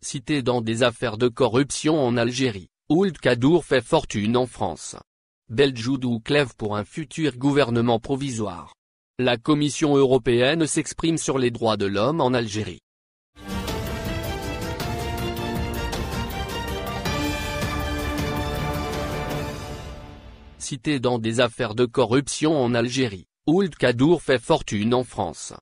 cité dans des affaires de corruption en Algérie, Ould Kadour fait fortune en France. Beljoudou clève pour un futur gouvernement provisoire. La Commission européenne s'exprime sur les droits de l'homme en Algérie. Cité dans des affaires de corruption en Algérie, Ould Kadour fait fortune en France.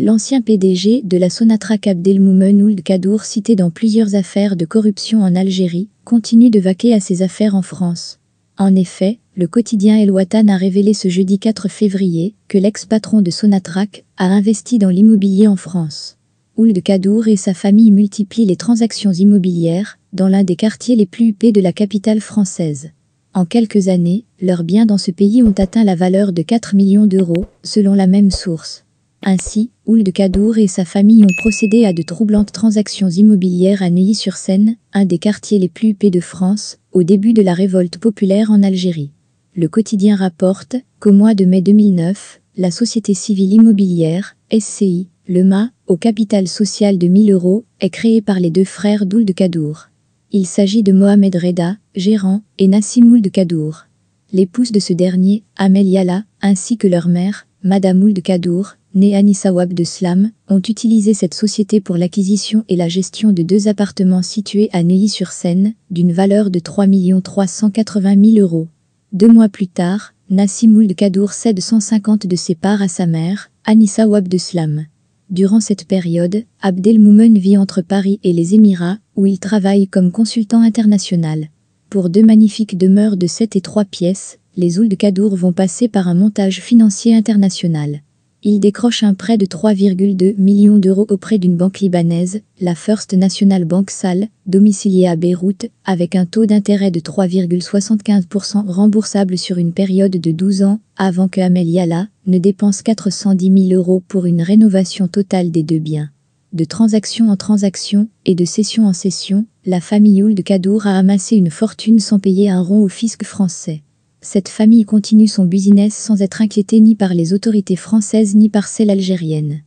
L'ancien PDG de la Sonatrach Abdelmoumen Ould Kadour, cité dans plusieurs affaires de corruption en Algérie, continue de vaquer à ses affaires en France. En effet, le quotidien El Watan a révélé ce jeudi 4 février que l'ex-patron de Sonatrach a investi dans l'immobilier en France. Ould Kadour et sa famille multiplient les transactions immobilières dans l'un des quartiers les plus huppés de la capitale française. En quelques années, leurs biens dans ce pays ont atteint la valeur de 4 millions d'euros, selon la même source. Ainsi, Oul de et sa famille ont procédé à de troublantes transactions immobilières à Neuilly-sur-Seine, un des quartiers les plus huppés de France, au début de la révolte populaire en Algérie. Le quotidien rapporte qu'au mois de mai 2009, la société civile immobilière, SCI, le MA, au capital social de 1000 euros, est créée par les deux frères d'Oul de Il s'agit de Mohamed Reda, gérant, et Nassim Oul de Kadour. L'épouse de ce dernier, Amel Yala, ainsi que leur mère, Madame Oul de Kadour, née Anissa Wab de Slam, ont utilisé cette société pour l'acquisition et la gestion de deux appartements situés à Neuilly-sur-Seine, d'une valeur de 3 380 000 euros. Deux mois plus tard, Nassim Ould Kadour cède 150 de ses parts à sa mère, Anissa Wab Durant cette période, Abdelmoumen vit entre Paris et les Émirats, où il travaille comme consultant international. Pour deux magnifiques demeures de 7 et 3 pièces, les Ould Kadour vont passer par un montage financier international il décroche un prêt de 3,2 millions d'euros auprès d'une banque libanaise, la First National Bank SAL, domiciliée à Beyrouth, avec un taux d'intérêt de 3,75% remboursable sur une période de 12 ans, avant que Amel Yala ne dépense 410 000 euros pour une rénovation totale des deux biens. De transaction en transaction et de cession en cession, la famille de Kadour a amassé une fortune sans payer un rond au fisc français cette famille continue son business sans être inquiétée ni par les autorités françaises ni par celles algériennes.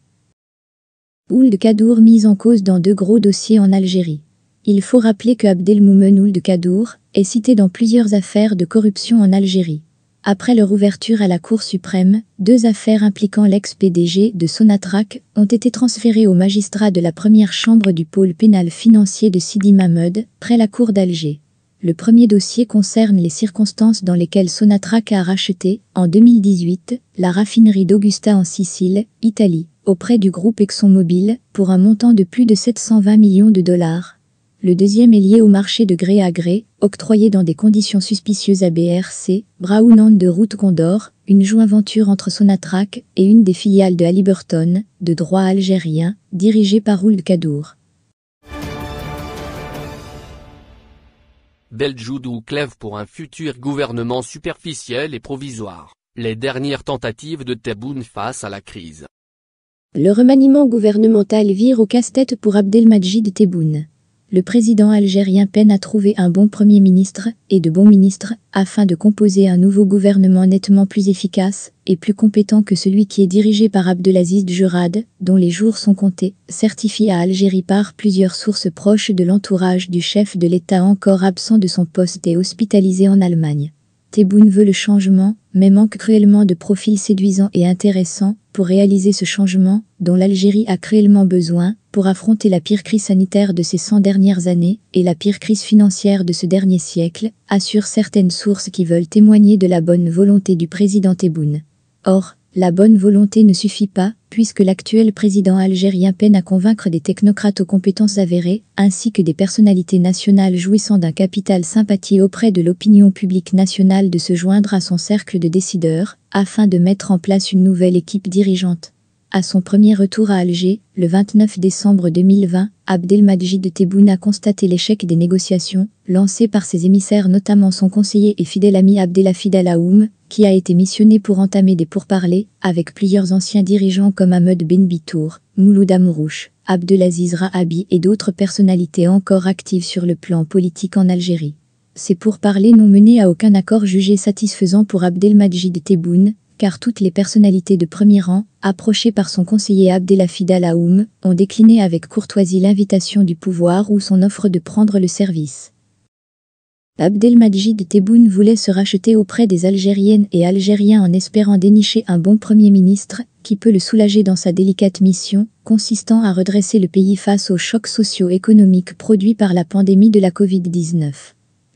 de Kadour mise en cause dans deux gros dossiers en Algérie. Il faut rappeler que Abdelmoumen Ould Kadour est cité dans plusieurs affaires de corruption en Algérie. Après leur ouverture à la Cour suprême, deux affaires impliquant l'ex-PDG de Sonatrach ont été transférées au magistrat de la première chambre du pôle pénal financier de Sidi Mahmoud, près la Cour d'Alger. Le premier dossier concerne les circonstances dans lesquelles Sonatrach a racheté, en 2018, la raffinerie d'Augusta en Sicile, Italie, auprès du groupe ExxonMobil, pour un montant de plus de 720 millions de dollars. Le deuxième est lié au marché de gré à gré, octroyé dans des conditions suspicieuses à BRC, Brownland de Route Condor, une joint-venture entre Sonatrach et une des filiales de Halliburton, de droit algérien, dirigée par Ould Kadour. Beljoud ou pour un futur gouvernement superficiel et provisoire, les dernières tentatives de Tebboune face à la crise. Le remaniement gouvernemental vire au casse-tête pour Abdelmajid Tebboune le président algérien peine à trouver un bon Premier ministre et de bons ministres afin de composer un nouveau gouvernement nettement plus efficace et plus compétent que celui qui est dirigé par Abdelaziz djurad dont les jours sont comptés, certifié à Algérie par plusieurs sources proches de l'entourage du chef de l'État encore absent de son poste et hospitalisé en Allemagne. Théboune veut le changement, mais manque cruellement de profils séduisants et intéressants pour réaliser ce changement dont l'Algérie a cruellement besoin pour affronter la pire crise sanitaire de ces 100 dernières années et la pire crise financière de ce dernier siècle, assurent certaines sources qui veulent témoigner de la bonne volonté du président Théboune. Or, la bonne volonté ne suffit pas, puisque l'actuel président algérien peine à convaincre des technocrates aux compétences avérées, ainsi que des personnalités nationales jouissant d'un capital sympathie auprès de l'opinion publique nationale de se joindre à son cercle de décideurs, afin de mettre en place une nouvelle équipe dirigeante. À son premier retour à Alger, le 29 décembre 2020, Abdelmadjid Tebboune a constaté l'échec des négociations, lancées par ses émissaires notamment son conseiller et fidèle ami Abdelhafid Alaoum, qui a été missionné pour entamer des pourparlers avec plusieurs anciens dirigeants comme Ahmed Ben Bitour, Mouloud Amrouche, Abdelaziz Rahabi et d'autres personnalités encore actives sur le plan politique en Algérie. Ces pourparlers n'ont mené à aucun accord jugé satisfaisant pour Abdelmadjid Tebboune, car toutes les personnalités de premier rang, approchées par son conseiller Abdelafid Alaoum, ont décliné avec courtoisie l'invitation du pouvoir ou son offre de prendre le service. Abdelmadjid Tebboune voulait se racheter auprès des Algériennes et Algériens en espérant dénicher un bon Premier ministre qui peut le soulager dans sa délicate mission, consistant à redresser le pays face aux chocs socio-économiques produits par la pandémie de la Covid-19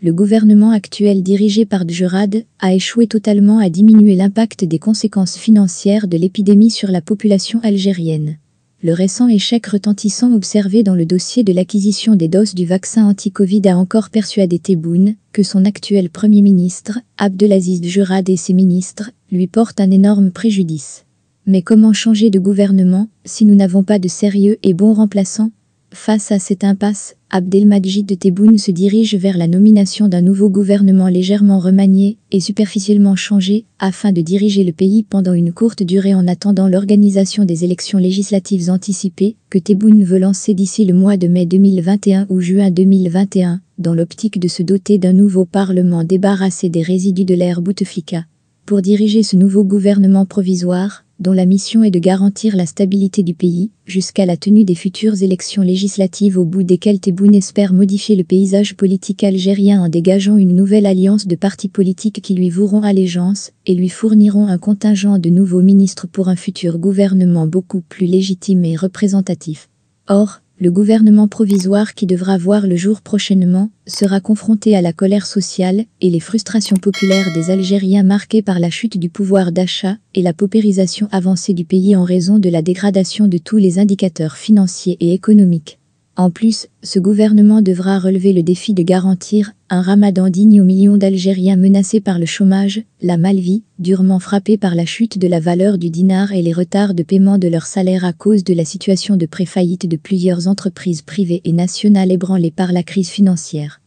le gouvernement actuel dirigé par Djurad a échoué totalement à diminuer l'impact des conséquences financières de l'épidémie sur la population algérienne. Le récent échec retentissant observé dans le dossier de l'acquisition des doses du vaccin anti-Covid a encore persuadé Tebboune que son actuel Premier ministre, Abdelaziz Djurad et ses ministres, lui portent un énorme préjudice. Mais comment changer de gouvernement si nous n'avons pas de sérieux et bons remplaçants Face à cette impasse, Abdelmajid Tebboune se dirige vers la nomination d'un nouveau gouvernement légèrement remanié et superficiellement changé afin de diriger le pays pendant une courte durée en attendant l'organisation des élections législatives anticipées que Tebboune veut lancer d'ici le mois de mai 2021 ou juin 2021 dans l'optique de se doter d'un nouveau parlement débarrassé des résidus de l'ère Bouteflika. Pour diriger ce nouveau gouvernement provisoire, dont la mission est de garantir la stabilité du pays jusqu'à la tenue des futures élections législatives au bout desquelles Tebboune espère modifier le paysage politique algérien en dégageant une nouvelle alliance de partis politiques qui lui voueront allégeance et lui fourniront un contingent de nouveaux ministres pour un futur gouvernement beaucoup plus légitime et représentatif. Or, le gouvernement provisoire qui devra voir le jour prochainement sera confronté à la colère sociale et les frustrations populaires des Algériens marquées par la chute du pouvoir d'achat et la paupérisation avancée du pays en raison de la dégradation de tous les indicateurs financiers et économiques. En plus, ce gouvernement devra relever le défi de garantir un ramadan digne aux millions d'Algériens menacés par le chômage, la malvie, durement frappés par la chute de la valeur du dinar et les retards de paiement de leurs salaires à cause de la situation de préfaillite de plusieurs entreprises privées et nationales ébranlées par la crise financière.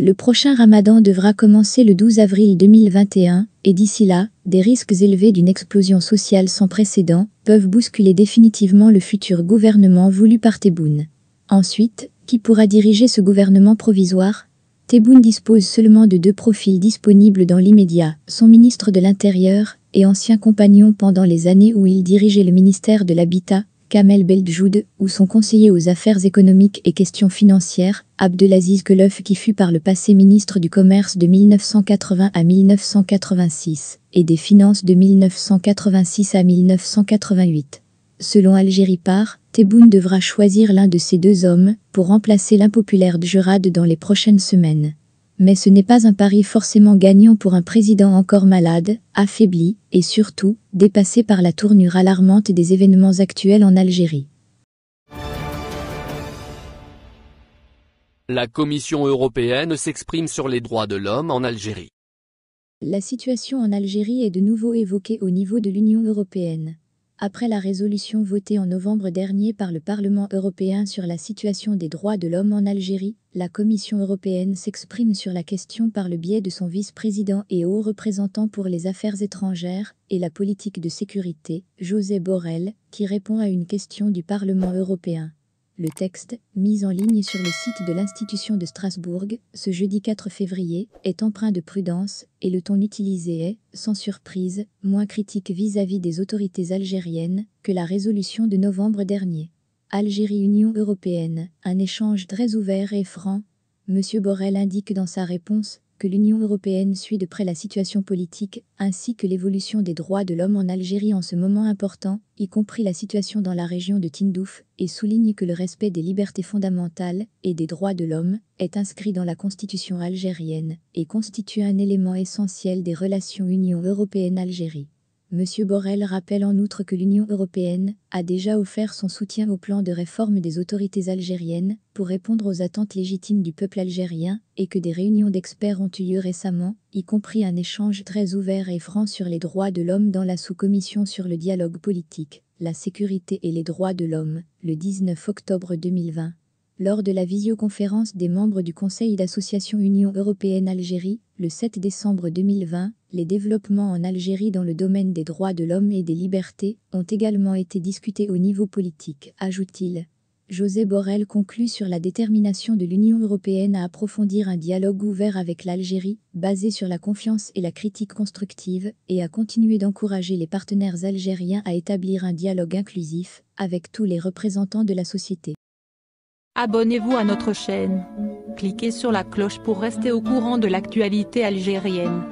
Le prochain ramadan devra commencer le 12 avril 2021, et d'ici là, des risques élevés d'une explosion sociale sans précédent peuvent bousculer définitivement le futur gouvernement voulu par Tebboune. Ensuite, qui pourra diriger ce gouvernement provisoire Tebboune dispose seulement de deux profils disponibles dans l'immédiat, son ministre de l'Intérieur et ancien compagnon pendant les années où il dirigeait le ministère de l'Habitat, Kamel Beljoud, ou son conseiller aux affaires économiques et questions financières, Abdelaziz Keleuf qui fut par le passé ministre du Commerce de 1980 à 1986 et des Finances de 1986 à 1988. Selon Algérie Par, Tebboune devra choisir l'un de ces deux hommes pour remplacer l'impopulaire Djerad dans les prochaines semaines. Mais ce n'est pas un pari forcément gagnant pour un président encore malade, affaibli et surtout dépassé par la tournure alarmante des événements actuels en Algérie. La Commission européenne s'exprime sur les droits de l'homme en Algérie. La situation en Algérie est de nouveau évoquée au niveau de l'Union européenne après la résolution votée en novembre dernier par le Parlement européen sur la situation des droits de l'homme en Algérie, la Commission européenne s'exprime sur la question par le biais de son vice-président et haut représentant pour les affaires étrangères et la politique de sécurité, José Borrell, qui répond à une question du Parlement européen. Le texte, mis en ligne sur le site de l'institution de Strasbourg ce jeudi 4 février, est empreint de prudence et le ton utilisé est, sans surprise, moins critique vis-à-vis des autorités algériennes que la résolution de novembre dernier. Algérie-Union européenne, un échange très ouvert et franc, M. Borrell indique dans sa réponse que l'Union européenne suit de près la situation politique ainsi que l'évolution des droits de l'homme en Algérie en ce moment important, y compris la situation dans la région de Tindouf, et souligne que le respect des libertés fondamentales et des droits de l'homme est inscrit dans la constitution algérienne et constitue un élément essentiel des relations Union européenne-Algérie. M. Borrell rappelle en outre que l'Union européenne a déjà offert son soutien au plan de réforme des autorités algériennes pour répondre aux attentes légitimes du peuple algérien et que des réunions d'experts ont eu lieu récemment, y compris un échange très ouvert et franc sur les droits de l'homme dans la sous-commission sur le dialogue politique, la sécurité et les droits de l'homme, le 19 octobre 2020. Lors de la visioconférence des membres du Conseil d'association Union européenne-Algérie, le 7 décembre 2020, les développements en Algérie dans le domaine des droits de l'homme et des libertés ont également été discutés au niveau politique, ajoute-t-il. José Borrell conclut sur la détermination de l'Union européenne à approfondir un dialogue ouvert avec l'Algérie, basé sur la confiance et la critique constructive, et à continuer d'encourager les partenaires algériens à établir un dialogue inclusif avec tous les représentants de la société. Abonnez-vous à notre chaîne. Cliquez sur la cloche pour rester au courant de l'actualité algérienne.